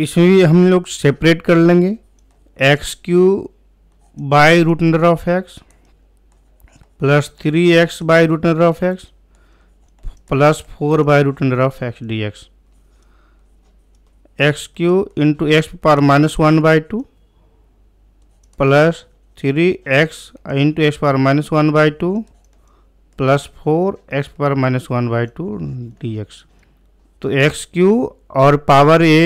इसमें हम लोग सेपरेट कर लेंगे x cube by root under of x plus three x by root under of x plus four by root under of x d x x cube into x power minus one by two plus three x into x power minus one by two plus four x power minus one by two d x तो x cube और power a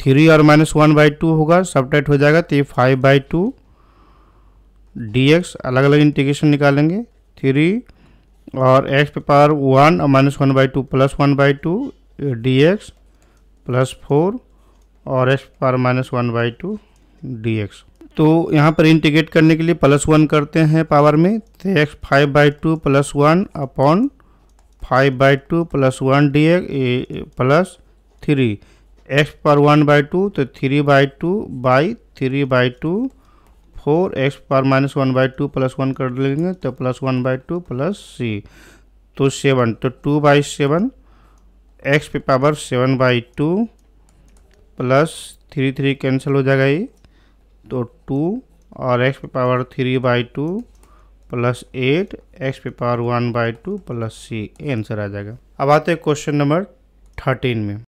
three और minus one by two होगा tight हो जाएगा तो ये five by two d x अलग अलग इंटीग्रेशन निकालेंगे थ्री और एक्स पे पावर वन और minus one by two plus one by two d x plus four और एक्स पे power minus one by two d x तो यहाँ पर इंटीग्रेट करने के लिए प्लस वन करते हैं पावर में तो x five by two plus one upon five by two plus one d x plus three x पर वन बाई टू तो three by two by three by two four x पर minus one by two plus one कर लेंगे तो plus one by two plus c तो seven तो two by seven x पे power seven by two plus three three cancel हो जाएगा ये तो टू और एक्स पे power three by two plus eight x पे power one by two plus c answer आ जाएगा अब आते हैं क्वेश्चन नंबर थर्टीन में